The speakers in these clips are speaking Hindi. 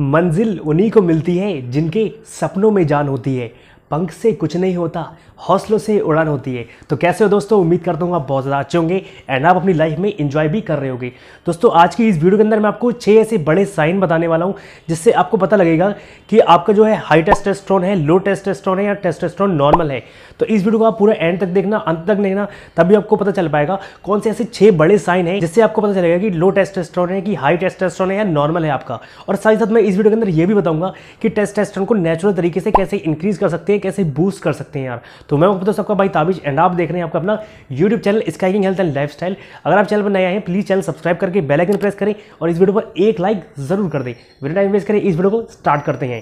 मंजिल उन्हीं को मिलती है जिनके सपनों में जान होती है पंख से कुछ नहीं होता हौसलों से उड़ान होती है तो कैसे हो दोस्तों उम्मीद करता हूँ आप बहुत ज़्यादा अच्छे होंगे एंड आप अपनी लाइफ में इंजॉय भी कर रहे होंगे दोस्तों आज की इस वीडियो के अंदर मैं आपको छः ऐसे बड़े साइन बताने वाला हूँ जिससे आपको पता लगेगा कि आपका जो है हाई टेस्टेस्ट्रॉन है लो टेस्टेस्ट्रॉन है या टेस्टेस्ट्रॉन नॉर्मल है तो इस वीडियो को आप पूरा एंड तक देखना अंत तक देखना तभी आपको पता चल पाएगा कौन से ऐसे छः बड़े साइन है जिससे आपको पता चलेगा कि लो टेस्टेस्ट्रॉन है कि हाई टेस्टेस्ट्रॉन है या नॉर्मल है आपका और साथ ही साथ मैं इस वीडियो के अंदर यह भी बताऊंगा कि टेस्टेस्ट्रॉन को नेचुरल तरीके से कैसे इंक्रीज कर सकते हैं कैसे कैसे बूस्ट कर सकते हैं यार तो मैं बता सबका भाई ताबिज एंड आप देख रहे हैं आपका अपना यूट्यूब चैनल स्काइकिंग हेल्थ एंड लाइफ अगर आप चैनल पर नए आए हैं प्लीज चैनल सब्सक्राइब करके बेलाइकन प्रेस करें और इस वीडियो पर एक लाइक जरूर कर दें वीडियो टाइम वेस्ट करें इस वीडियो को स्टार्ट करते हैं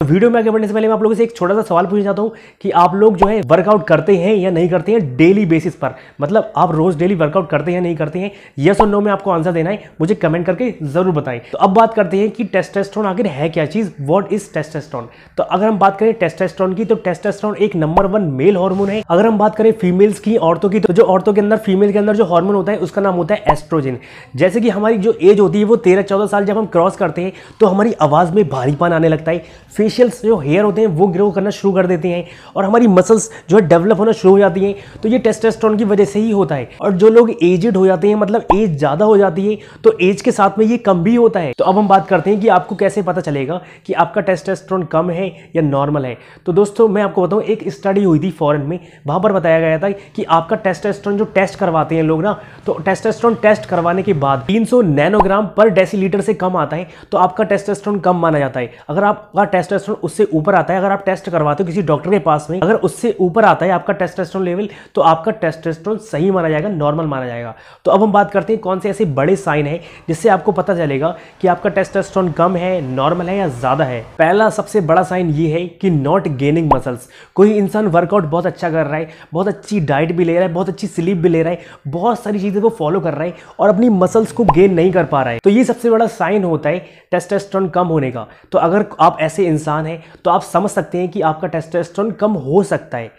तो वीडियो में आगे बढ़ने से पहले मैं आप लोगों से एक छोटा सा सवाल पूछना चाहता हूँ कि आप लोग जो है वर्कआउट करते हैं या नहीं करते हैं डेली बेसिस पर मतलब आप रोज डेली वर्कआउट करते हैं या नहीं करते हैं यस और नो में आपको आंसर देना है मुझे कमेंट करके जरूर बताएं तो अब बात करते हैं कि टेस्टेस्ट्रॉन आखिर है क्या चीज़ वॉट इज टेस्टेस्ट्रॉन तो अगर हम बात करें टेस्टेस्ट्रॉन की तो टेस्टेस्ट्रॉन एक नंबर वन मेल हॉर्मोन है अगर हम बात करें फीमेल्स की औरतों की तो जो औरतों के अंदर फीमेल के अंदर जो हॉर्मोन होता है उसका नाम होता है एस्ट्रोजन जैसे कि हमारी जो एज होती है वो तेरह चौदह साल जब हम क्रॉस करते हैं तो हमारी आवाज़ में भारीपन आने लगता है फेशियल्स जो हेयर होते हैं वो ग्रो करना शुरू कर देते हैं और हमारी मसल्स जो है डेवलप होना शुरू हो जाती हैं तो ये टेस्टेस्ट्रॉन की वजह से ही होता है और जो लोग एजड हो जाते हैं मतलब एज ज़्यादा हो जाती है तो एज के साथ में ये कम भी होता है तो अब हम बात करते हैं कि आपको कैसे पता चलेगा कि आपका टेस्टेस्ट्रॉन कम है या नॉर्मल है तो दोस्तों मैं आपको बताऊँ एक स्टडी हुई थी फॉरन में वहाँ पर बताया गया था कि आपका टेस्टेस्ट्रॉन जो टेस्ट करवाते हैं लोग ना तो टेस्टेस्ट्रॉन टेस्ट करवाने के बाद तीन नैनोग्राम पर डेसी से कम आता है तो आपका टेस्टेस्ट्रॉन कम माना जाता है अगर आपका टेस्ट टेस्टोस्टेरोन उससे ऊपर आता है अगर आप टेस्ट करवाते हो किसी डॉक्टर के पास में अगर उससे ऊपर आता है आपका टेस्टोस्टेरोन लेवल तो आपका टेस्टोस्टेरोन सही माना जाएगा नॉर्मल माना जाएगा तो अब हम बात करते हैं कौन से ऐसे बड़े साइन है जिससे आपको पता चलेगा कि आपका टेस्टोस्टेरोन कम है नॉर्मल है या ज़्यादा है पहला सबसे बड़ा साइन ये है कि नॉट गेनिंग मसल्स कोई इंसान वर्कआउट बहुत अच्छा कर रहा है बहुत अच्छी डाइट भी ले रहा है बहुत अच्छी स्लीप भी ले रहा है बहुत सारी चीज़ें वो फॉलो कर रहा है और अपनी मसल्स को गेन नहीं कर पा रहा है तो ये सबसे बड़ा साइन होता है टेस्टोस्टेरोन कम होने का तो अगर आप ऐसे इंसान इंसान है तो आप समझ सकते हैं कि आपका टेस्टोस्टेरोन कम हो सकता है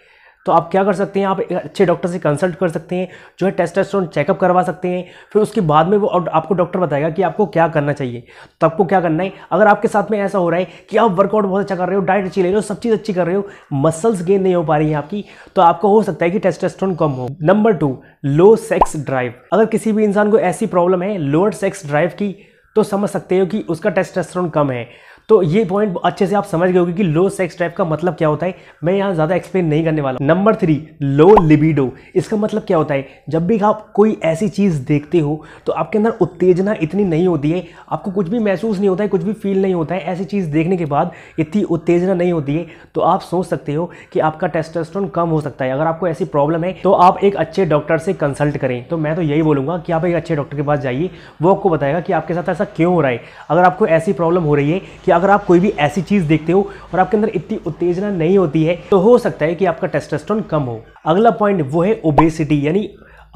तो आप क्या कर सकते हैं आप अच्छे डॉक्टर से कंसल्ट कर सकते हैं जो है टेस्टोस्टेरोन चेकअप करवा सकते हैं फिर उसके बाद में वो आपको डॉक्टर बताएगा कि आपको क्या करना चाहिए तो आपको क्या करना है अगर आपके साथ में ऐसा हो रहा है कि आप वर्कआउट बहुत अच्छा कर रहे हो डाइट अच्छी ले रहे हो सब चीज़ अच्छी कर रहे हो मसल्स गेन नहीं हो पा रही है आपकी तो आपको हो सकता है कि टेस्टोस्टेरोन कम हो number two low sex drive अगर किसी भी इंसान को ऐसी प्रॉब्लम है लोअर सेक्स ड्राइव की तो समझ सकते हो कि उसका टेस्टोस्टेरोन कम है तो ये पॉइंट अच्छे से आप समझ गए होगे कि लो सेक्स ड्राइव का मतलब क्या होता है मैं यहाँ ज़्यादा एक्सप्लेन नहीं करने वाला नंबर थ्री लो लिबिडो इसका मतलब क्या होता है जब भी आप कोई ऐसी चीज़ देखते हो तो आपके अंदर उत्तेजना इतनी नहीं होती है आपको कुछ भी महसूस नहीं होता है कुछ भी फील नहीं होता है ऐसी चीज़ देखने के बाद इतनी उत्तेजना नहीं होती है तो आप सोच सकते हो कि आपका टेस्टोस्टेरोन कम हो सकता है अगर आपको ऐसी प्रॉब्लम है तो आप एक अच्छे डॉक्टर से कंसल्ट करें तो मैं तो यही बोलूँगा कि आप एक अच्छे डॉक्टर के पास जाइए वो आपको बताएगा कि आपके साथ ऐसा क्यों हो रहा है अगर आपको ऐसी प्रॉब्लम हो रही है कि अगर आप कोई भी ऐसी चीज़ देखते हो और आपके अंदर इतनी उत्तेजना नहीं होती है तो हो सकता है कि आपका टेस्टोस्टेरोन कम हो अगला पॉइंट वो है ओबेसिटी यानी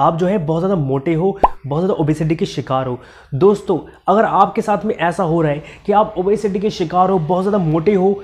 आप जो है बहुत ज़्यादा मोटे हो बहुत ज़्यादा ओबेसिटी के शिकार हो दोस्तों अगर आपके साथ में ऐसा हो रहा है कि आप ओबेसिटी के शिकार हो बहुत ज़्यादा मोटे हो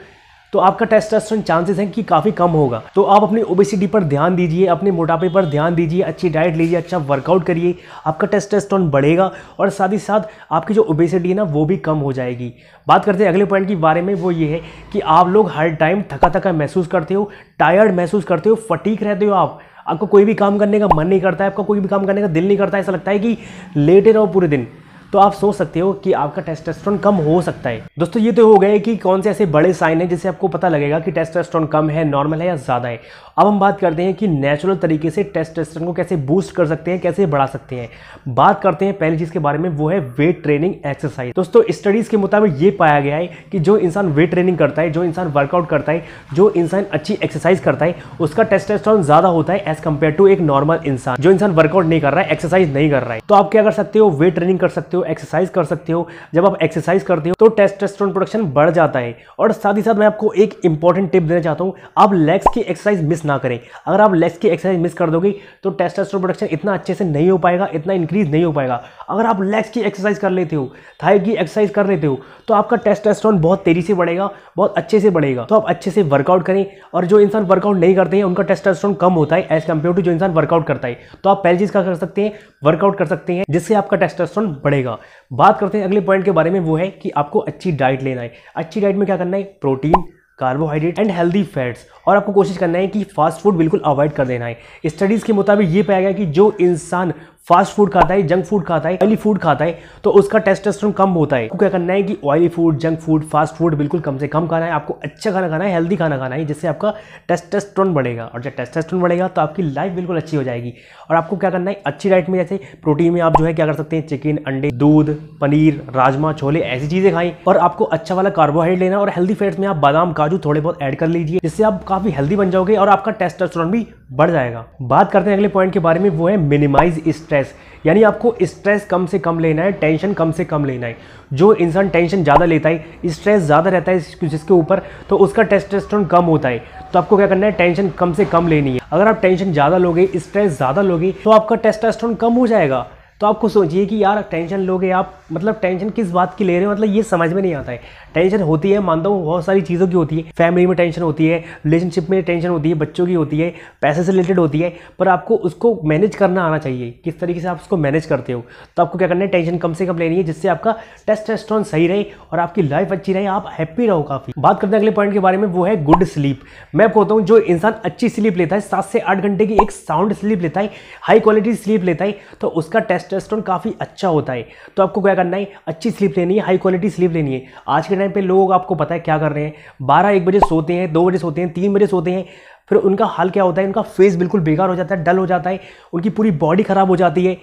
तो आपका टेस्टोस्टेरोन चांसेस हैं कि काफ़ी कम होगा तो आप अपनी ओबेसिटी पर ध्यान दीजिए अपने मोटापे पर ध्यान दीजिए अच्छी डाइट लीजिए अच्छा वर्कआउट करिए आपका टेस्टोस्टेरोन बढ़ेगा और साथ ही साथ आपकी जो ओबेसिटी है ना वो भी कम हो जाएगी बात करते हैं अगले पॉइंट के बारे में वो ये है कि आप लोग हर टाइम थका थका महसूस करते हो टायर्ड महसूस करते हो फटीक रहते हो आप आपको कोई भी काम करने का मन नहीं करता है आपका कोई भी काम करने का दिल नहीं करता है ऐसा लगता है कि लेटे रहो पूरे दिन तो आप सोच सकते हो कि आपका टेस्टोस्टेरोन कम हो सकता है दोस्तों ये तो हो गए कि कौन से ऐसे बड़े साइन है जिससे आपको पता लगेगा कि टेस्टोस्टेरोन कम है नॉर्मल है या ज़्यादा है अब हम बात करते हैं कि नेचुरल तरीके से टेस्टोस्टेरोन को कैसे बूस्ट कर सकते हैं कैसे बढ़ा सकते हैं बात करते हैं पहली चीज़ के बारे में वो है वेट ट्रेनिंग एक्सरसाइज दोस्तों स्टडीज़ के मुताबिक ये पाया गया है कि जो इंसान वेट ट्रेनिंग करता है जो इंसान वर्कआउट करता है जो इंसान अच्छी एक्सरसाइज करता है उसका टेस्टेस्ट्रॉन ज़्यादा होता है एज़ कम्पेयर टू एक नॉर्मल इंसान जो इंसान वर्कआउट नहीं कर रहा है एक्सरसाइज नहीं कर रहा है तो आप क्या कर सकते हो वेट ट्रेनिंग कर सकते हो एक्सरसाइज कर सकते हो जब आप एक्सरसाइज करते हो तो टेस्टोस्टेरोन प्रोडक्शन बढ़ जाता है और साथ ही साथ मैं आपको एक इंपॉर्टेंट टिप देना चाहता हूँ आप लेग्स की एक्सरसाइज मिस ना करें अगर आप लेग्स की एक्सरसाइज मिस कर दोगे तो टेस्टोस्टेरोन प्रोडक्शन इतना अच्छे से नहीं हो पाएगा इतना इंक्रीज नहीं हो पाएगा अगर आप लेग्स की एक्सरसाइज कर लेते हो थाई की एक्सरसाइज कर लेते हो तो आपका टेस्टास्ट्रॉन बहुत तेज़ी से बढ़ेगा बहुत अच्छे से बढ़ेगा तो आप अच्छे से वर्कआउट करें और जो इंसान वर्कआउट नहीं करते हैं उनका टेस्टोस्टेरोन कम होता है एज कम्पेयर टू जो इंसान वर्कआउट करता है तो आप पहली चीज़ क्या कर सकते हैं वर्कआउट कर सकते हैं जिससे आपका टेस्टास्ट्रॉन बढ़ेगा बात करते हैं अगले पॉइंट के बारे में वो है कि आपको अच्छी डाइट लेना है अच्छी डाइट में क्या करना है protein carbohydrate and healthy fats और आपको कोशिश करना है कि फास्ट फूड बिल्कुल अवॉइड कर देना है स्टडीज़ के मुताबिक ये पाया गया कि जो इंसान फास्ट फूड खाता है जंक फूड खाता है ऑयली फूड खाता है तो उसका टेस्टोस्टेरोन कम होता है क्या करना है कि oily food junk food fast food बिल्कुल कम से कम खाना है आपको अच्छा खाना खाना है हेल्दी खाना खाना है जिससे आपका टेस्टोस्टेरोन बढ़ेगा और जब टेस्टोस्टेरोन बढ़ेगा तो आपकी लाइफ बिल्कुल अच्छी हो जाएगी और आपको क्या करना है अच्छी डाइट में जैसे प्रोटीन में आप जो है क्या कर सकते हैं चिकन अंडे दूध पनीर राजमा छोले ऐसी चीज़ें खाएं और आपको अच्छा वाला कार्बोहाइड्रेट लेना और हेल्दी फैट्स में आप बादाम काजू थोड़े बहुत ऐड कर लीजिए जिससे आप काफ़ी हेल्दी बन जाओगे और आपका टेस्टोस्टेरोन भी बढ़ जाएगा बात करते हैं अगले पॉइंट के बारे में वो है मिनिमाइज स्ट्रेस यानी आपको स्ट्रेस कम से कम लेना है टेंशन कम से कम लेना है जो इंसान टेंशन ज़्यादा लेता है स्ट्रेस ज़्यादा रहता है जिसके ऊपर तो उसका टेस्टोस्टेरोन कम होता है तो आपको क्या करना है टेंशन कम से कम लेनी है अगर आप टेंशन ज़्यादा लोगे स्ट्रेस ज़्यादा लोगे तो आपका टेस्टोस्टेरोन कम हो जाएगा तो आप खुद सोचिए कि यार टेंशन लोगे आप मतलब टेंशन किस बात की ले रहे हो मतलब ये समझ में नहीं आता है टेंशन होती है मानता हूँ बहुत सारी चीज़ों की होती है फैमिली में टेंशन होती है रिलेशनशिप में टेंशन होती है बच्चों की होती है पैसे से रिलेटेड होती है पर आपको उसको मैनेज करना आना चाहिए किस तरीके से आप उसको मैनेज करते हो तो आपको क्या करना है टेंशन कम से कम लेनी है जिससे आपका टेस्ट टेस्ट्रॉन सही रहे और आपकी लाइफ अच्छी रहे आप हैप्पी रहो काफ़ी बात करते हैं अगले पॉइंट के बारे में वो है गुड स्लीप मैं आपको होता हूँ जो इंसान अच्छी स्लीप लेता है सात से आठ घंटे की एक साउंड स्लीप लेता है हाई क्वालिटी स्लीप लेता है तो उसका टेस्ट टेस्टोस्टेरोन काफ़ी अच्छा होता है तो आपको क्या करना है अच्छी स्लीप लेनी है हाई क्वालिटी स्लीप लेनी है आज के टाइम पे लोग आपको पता है क्या कर रहे हैं बारह एक बजे सोते हैं दो बजे सोते हैं तीन बजे सोते हैं फिर उनका हाल क्या होता है उनका फेस बिल्कुल बेकार हो जाता है डल हो जाता है उनकी पूरी बॉडी ख़राब हो जाती है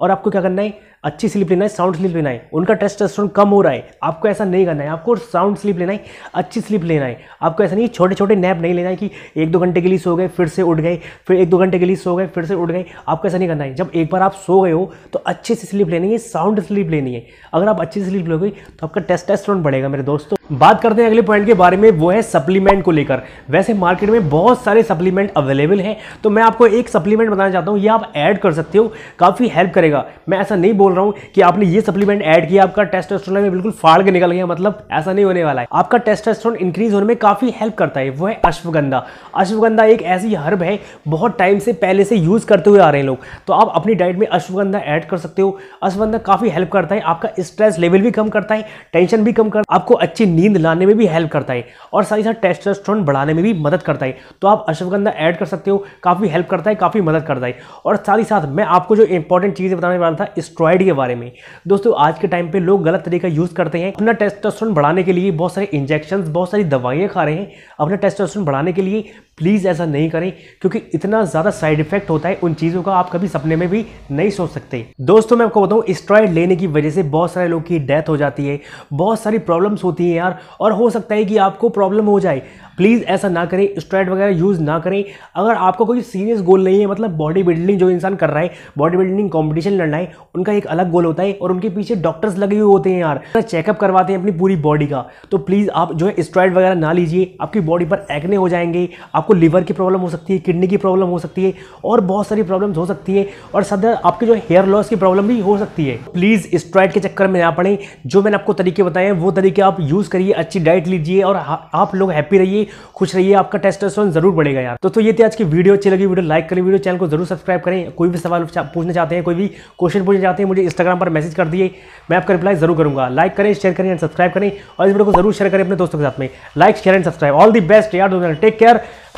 और आपको क्या करना है अच्छी स्लीप लेना है साउंड स्लीप लेना है उनका टेस्टोस्टेरोन कम हो रहा है आपको ऐसा नहीं करना है आपको साउंड स्लीप लेना है अच्छी स्लीप लेना है आपको ऐसा नहीं छोटे छोटे नैप नहीं लेना है कि एक दो घंटे के लिए सो गए फिर से उठ गए फिर एक दो घंटे के लिए सो गए फिर से उठ गए आपको ऐसा नहीं करना है जब एक बार आप सो गए हो तो अच्छे से स्लीप लेनी है साउंड स्लीप लेनी है अगर आप अच्छी स्लीप लोगे तो आपका टेस्टोस्टेरोन बढ़ेगा मेरे दोस्तों बात करते हैं अगले पॉइंट के बारे में वो है सप्लीमेंट को लेकर वैसे मार्केट में बहुत सारे सप्लीमेंट अवेलेबल हैं तो मैं आपको एक सप्लीमेंट बताना चाहता हूँ ये आप ऐड कर सकते हो काफ़ी हेल्प करेगा मैं ऐसा नहीं बोल बोल रहा हूँ कि आपने ये सप्लीमेंट ऐड किया आपका टेस्टोस्टेरोन में बिल्कुल फाड़ के निकल गया मतलब ऐसा नहीं होने वाला है आपका टेस्टोस्टेरोन इंक्रीज होने में काफ़ी हेल्प करता है वो है अश्वगंधा अश्वगंधा एक ऐसी हर्ब है बहुत टाइम से पहले से यूज़ करते हुए आ रहे हैं लोग तो आप अपनी डाइट में अश्वगंधा ऐड कर सकते हो अश्वगंधा काफ़ी हेल्प करता है आपका स्ट्रेस लेवल भी कम करता है टेंशन भी कम करता है आपको अच्छी नींद लाने में भी हेल्प करता है और साथ ही साथ टेस्टोस्टेरोन बढ़ाने में भी मदद करता है तो आप अश्वगंधा ऐड कर सकते हो काफ़ी हेल्प करता है काफ़ी मदद करता है और साथ ही साथ मैं आपको जो इंपॉर्टेंट चीज़ बताने वाला था स्ट्रॉइड थायराइड के बारे में दोस्तों आज के टाइम पे लोग गलत तरीका यूज़ करते हैं अपना टेस्टोस्टेरोन बढ़ाने के लिए बहुत सारे इंजेक्शन बहुत सारी दवाइयाँ खा रहे हैं अपना टेस्टोस्टेरोन बढ़ाने के लिए प्लीज़ ऐसा नहीं करें क्योंकि इतना ज़्यादा साइड इफेक्ट होता है उन चीज़ों का आप कभी सपने में भी नहीं सोच सकते दोस्तों मैं आपको बताऊँ स्ट्रॉइड लेने की वजह से बहुत सारे लोग की डेथ हो जाती है बहुत सारी प्रॉब्लम्स होती हैं यार और हो सकता है कि आपको प्रॉब्लम हो जाए प्लीज़ ऐसा ना करें स्ट्रॉयड वगैरह यूज़ ना करें अगर आपका कोई सीरियस गोल नहीं है मतलब बॉडी बिल्डिंग जो इंसान कर रहा है बॉडी बिल्डिंग कॉम्पिटिशन लड़ना है उनका एक अलग गोल होता है और उनके पीछे डॉक्टर्स लगे हुए होते हैं यार चेकअप करवाते हैं अपनी पूरी बॉडी का तो प्लीज़ आप जो है स्ट्रॉयड वगैरह ना लीजिए आपकी बॉडी पर एक्ने हो जाएंगे आप आपको लीवर की प्रॉब्लम हो सकती है किडनी की प्रॉब्लम हो सकती है और बहुत सारी प्रॉब्लम्स हो सकती है और सदर आपके जो हेयर लॉस की प्रॉब्लम भी हो सकती है प्लीज़ स्ट्राइड के चक्कर में ना पड़े जो मैंने आपको तरीके बताए हैं वो तरीके आप यूज़ करिए अच्छी डाइट लीजिए और आप लोग हैप्पी रहिए खुश रहिए आपका टेस्टोस्टेरोन जरूर बढ़ेगा यार तो, तो ये थे आज की वीडियो अच्छी लगी वीडियो लाइक करें वीडियो चैनल को जरूर सब्सक्राइब करें कोई भी सवाल पूछना चाहते हैं कोई भी क्वेश्चन पूछना चाहते हैं मुझे इंस्टाग्राम पर मैसेज कर दिए मैं आपका रिप्लाई जरूर करूँगा लाइक करें शेयर करें एंड सब्सक्राइब करें और इस वीडियो को जरूर शेयर करें अपने दोस्तों के साथ में like share and subscribe all the best यार टेक केयर